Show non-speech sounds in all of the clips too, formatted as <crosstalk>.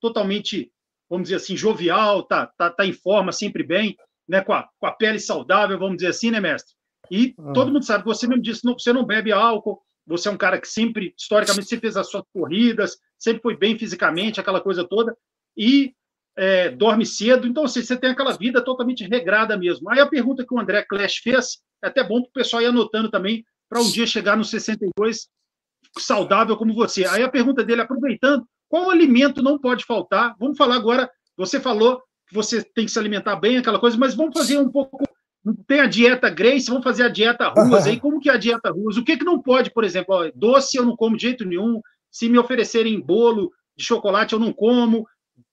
totalmente, vamos dizer assim, jovial, tá, tá, tá em forma, sempre bem, né, com, a, com a pele saudável, vamos dizer assim, né, mestre? E ah. todo mundo sabe, você mesmo disse, não, você não bebe álcool, você é um cara que sempre, historicamente, sempre fez as suas corridas, sempre foi bem fisicamente, aquela coisa toda, e é, dorme cedo, então assim, você tem aquela vida totalmente regrada mesmo. Aí a pergunta que o André Clash fez, é até bom para o pessoal ir anotando também, para um dia chegar nos 62 saudável como você. Aí a pergunta dele, aproveitando, qual alimento não pode faltar? Vamos falar agora. Você falou que você tem que se alimentar bem, aquela coisa, mas vamos fazer um pouco. Tem a dieta Grace, vamos fazer a dieta Ruas aí. <laughs> Como que é a dieta Ruas? O que, que não pode, por exemplo? Ó, doce eu não como de jeito nenhum. Se me oferecerem bolo de chocolate, eu não como.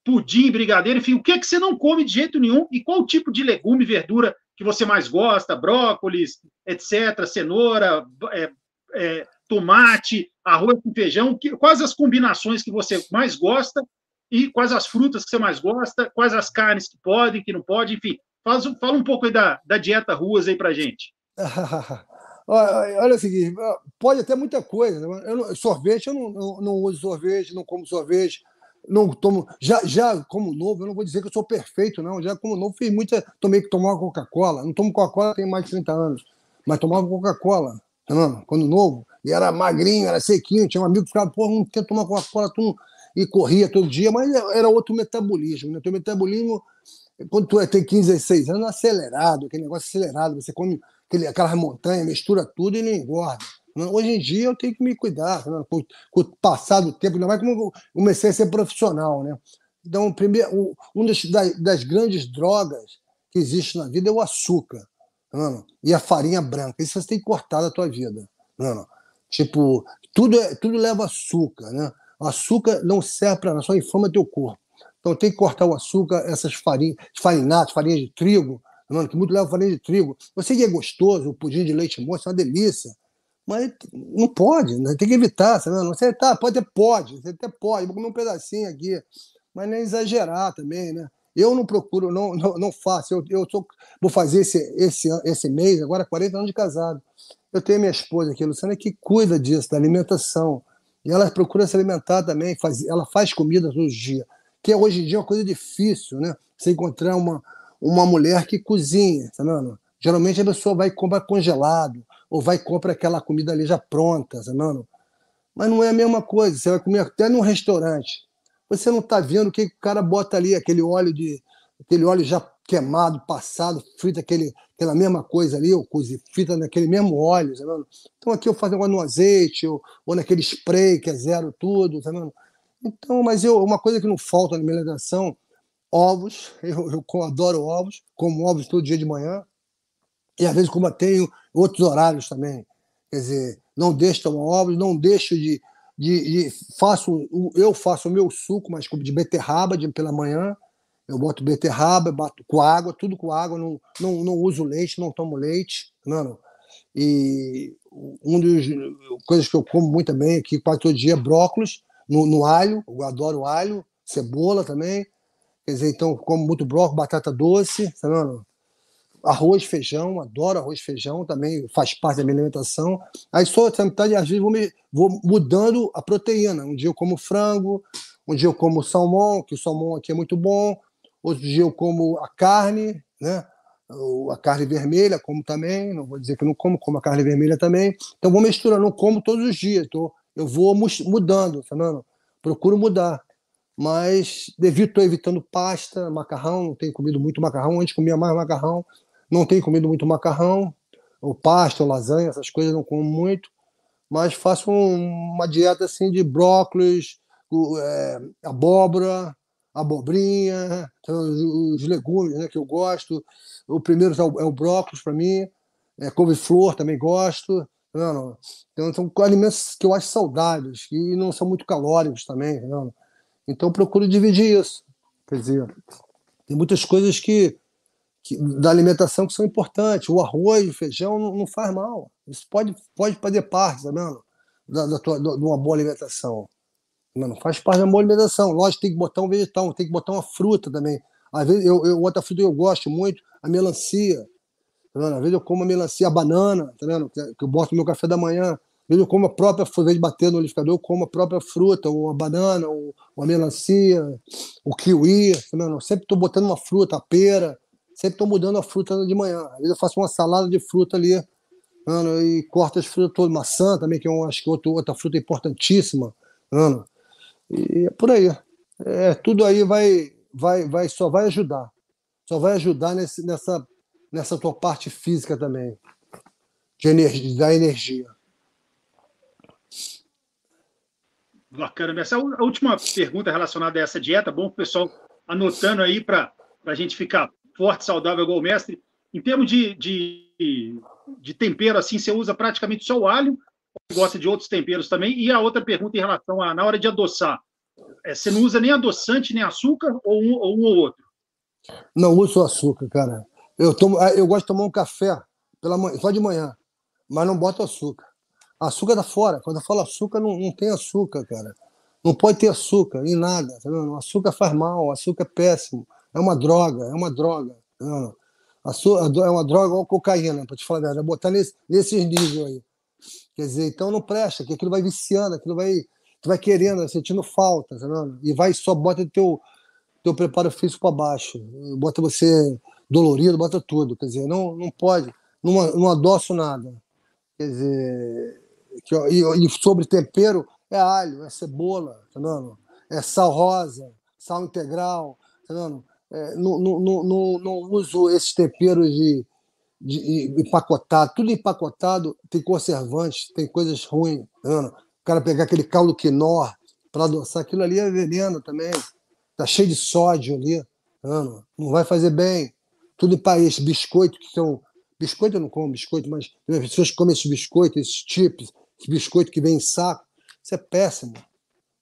Pudim, brigadeiro, enfim, o que, que você não come de jeito nenhum e qual tipo de legume, verdura que você mais gosta? Brócolis, etc., cenoura, é, é, tomate, arroz com feijão, que, quais as combinações que você mais gosta e quais as frutas que você mais gosta, quais as carnes que podem, que não podem, enfim. Faz, fala um pouco aí da, da dieta ruas aí pra gente. <laughs> olha, olha o seguinte, pode até muita coisa. Né? Eu não, sorvete, eu não, não, não uso sorvete, não como sorvete não tomo já já como novo eu não vou dizer que eu sou perfeito não já como novo fiz muita tomei que tomar Coca-Cola não tomo Coca-Cola tem mais de 30 anos mas tomava Coca-Cola quando novo e era magrinho, era sequinho, tinha um amigo que ficava, pô, não quer tomar Coca-Cola, tu e corria todo dia, mas era outro metabolismo, né? Teu metabolismo, quando tu é, tem 15, 16 anos, é acelerado, aquele negócio acelerado, você come aquele, aquelas montanhas, mistura tudo e não engorda. Hoje em dia eu tenho que me cuidar, né? com, com, o passar do tempo, ainda mais como eu comecei a ser profissional, né? Então, primeiro, uma das, das, grandes drogas que existe na vida é o açúcar não, né? e a farinha branca. Isso você tem que cortar da tua vida. Não, né? Tipo, tudo, é, tudo leva açúcar, né? O açúcar não serve para nada, só inflama teu corpo. Então tem que cortar o açúcar, essas farinhas, farinatos, farinhas de trigo, mano, que muito leva farinha de trigo. você que é gostoso, o pudim de leite moço é uma delícia, mas não pode, né? tem que evitar, sabe? Não sei, tá, pode até pode, você até pode, vou comer um pedacinho aqui, mas não é exagerar também, né? Eu não procuro, não, não, não faço. Eu, eu tô, vou fazer esse, esse, esse mês, agora 40 anos de casado. Eu tenho minha esposa aqui, Luciana, que cuida disso, da alimentação. E ela procura se alimentar também, faz, ela faz comida os dias, Que é hoje em dia é uma coisa difícil, né? Você encontrar uma, uma mulher que cozinha, tá vendo? Geralmente a pessoa vai comprar compra congelado, ou vai comprar compra aquela comida ali já pronta, tá vendo? Mas não é a mesma coisa. Você vai comer até num restaurante. Você não está vendo o que o cara bota ali, aquele óleo de. aquele óleo já queimado, passado, frita aquele, aquela mesma coisa ali, ou cozido frita naquele mesmo óleo, tá vendo? Então aqui eu faço agora no azeite, ou, ou naquele spray que é zero tudo, tá vendo? Então, mas eu, uma coisa que não falta na minha alimentação, ovos, <laughs> eu, eu adoro ovos, como ovos todo dia de manhã, e às vezes como eu tenho outros horários também, quer dizer, não deixo de tomar ovos, não deixo de, de, de faço, eu faço o meu suco, mas de beterraba de, pela manhã. Eu boto beterraba, bato com água, tudo com água, não, não, não uso leite, não tomo leite, não, não. E uma das coisas que eu como muito bem aqui, quase todo dia, é brócolis no, no alho, eu adoro alho, cebola também. Quer dizer, então, como muito brócolis, batata doce, tá arroz, feijão, adoro arroz, feijão, também faz parte da minha alimentação. Aí sou metade, às vezes vou, me, vou mudando a proteína. Um dia eu como frango, um dia eu como salmão, que o salmão aqui é muito bom. Outro dia eu como a carne, né? A carne vermelha, como também. Não vou dizer que não como, como a carne vermelha também. Então vou misturando, não como todos os dias. Tô, então, eu vou mudando, Fernando. Procuro mudar mas devido estou evitando pasta, macarrão, não tenho comido muito macarrão, antes comia mais macarrão, não tenho comido muito macarrão, ou pasta, ou lasanha, essas coisas não como muito, mas faço um, uma dieta assim de brócolis, é, abóbora, abobrinha, então, os legumes né, que eu gosto. O primeiro é o, é o brócolis para mim, é, couve-flor também gosto. Não, não. Então, são alimentos que eu acho saudáveis e não são muito calóricos também. Não. Então procuro dividir isso. Quer dizer, tem muitas coisas que que, da alimentação que são importantes. O arroz, o feijão não, não faz mal. Isso pode, pode fazer parte, tá vendo? Da, da tua, da, de uma boa alimentação. Não, não faz parte da boa alimentação. Lógico, tem que botar um vegetal, tem que botar uma fruta também. Às vezes, eu, eu, outra fruta que eu gosto muito, a melancia. Tá vendo? Às vezes eu como a melancia, a banana, tá vendo? Que, que eu boto no meu café da manhã. Às eu como a própria fruta, de bater no liquidificador, eu como a própria fruta, ou a banana, ou, ou a melancia, o kiwi, tá vendo? Eu sempre estou botando uma fruta, a pera, sempre estou mudando a fruta de manhã. Às vezes eu faço uma salada de fruta ali ano, e corto as frutas todas, maçã também, que é um, acho que outro, outra fruta importantíssima. Ano. E é por aí. É, tudo aí vai, vai, vai, só vai ajudar. Só vai ajudar nesse, nessa, nessa tua parte física também, de energia, da energia. Bacana. Essa é a última pergunta relacionada a essa dieta. Bom, pessoal anotando aí para a gente ficar forte, saudável, igual o mestre. Em termos de, de, de tempero, assim, você usa praticamente só o alho, ou gosta de outros temperos também? E a outra pergunta em relação a, na hora de adoçar, é, você não usa nem adoçante, nem açúcar, ou um ou, um ou outro? Não uso açúcar, cara. Eu, tomo, ah, eu gosto de tomar um café pela manhã, só de manhã, mas não boto açúcar. Açúcar da fora. Quando eu falo açúcar, não, não tem açúcar, cara. Não pode ter açúcar em nada. Tá vendo? Açúcar faz mal, açúcar é péssimo é uma droga, é uma droga. É uma, é uma droga ou cocaína, para te falar a verdade. É botar nesse, nesses níveis aí. Quer dizer, então não presta, que aquilo vai viciando, aquilo vai. Tu vai querendo, né, sentindo falta, sabe? Tá e vai só bota teu, teu preparo físico para baixo. Bota você dolorido, bota tudo. Quer dizer, não, não pode, não, não adoço nada. Quer dizer, que, e, e, sobre tempero é alho, é cebola, tá é sal rosa, sal integral, tá vendo? É, não, não, não, não uso esses temperos de, de, de empacotado, tudo empacotado, tem conservantes, tem coisas ruins. O cara pegar aquele caldo quinó para adoçar, aquilo ali é veneno também. Tá cheio de sódio ali. Não vai fazer bem. Tudo em país, biscoito, que são. Biscoito eu não como biscoito, mas as pessoas comem esses biscoitos, esses chips, esse biscoito que vem em saco. Isso é péssimo.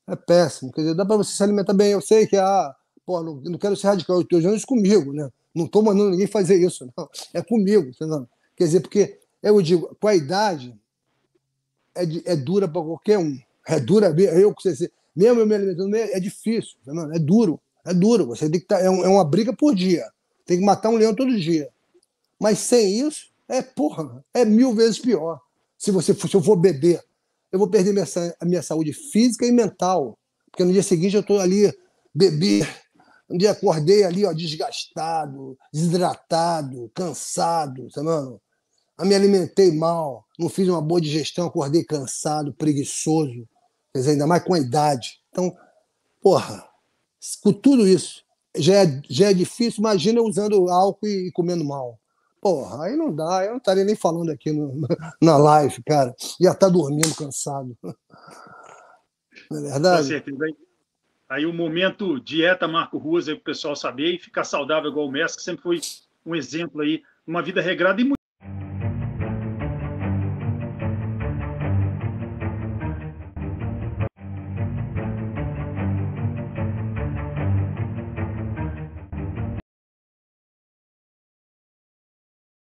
É péssimo. Quer dizer, dá para você se alimentar bem. Eu sei que a. Ah, pô, não, não quero ser radical, eu estou isso comigo, né? Não estou mandando ninguém fazer isso, <laughs> não. É comigo, tá Quer dizer, porque eu digo, com a idade, é, de, é dura para qualquer um. É dura, eu com você, mesmo eu me alimentando, é difícil, tá é duro, é duro. Você tem que tá, é, um, é uma briga por dia. Tem que matar um leão todo dia. Mas sem isso, é porra, é mil vezes pior. Se você se eu for beber, eu vou perder minha, a minha saúde física e mental. Porque no dia seguinte eu estou ali beber, um dia acordei ali, ó, desgastado, desidratado, cansado, sabe? Tá Mano? Eu me alimentei mal, não fiz uma boa digestão, acordei cansado, preguiçoso, dizer, ainda mais com a idade. Então, porra, com tudo isso, já é, já é difícil, imagina usando álcool e, e comendo mal. Porra, aí não dá, eu não estaria nem falando aqui no, na live, cara. Ia estar tá dormindo cansado. <laughs> Não é verdade? Com certeza. Aí o momento dieta Marco Ruas aí para o pessoal saber e ficar saudável igual o Messi, que sempre foi um exemplo aí, uma vida regrada e muito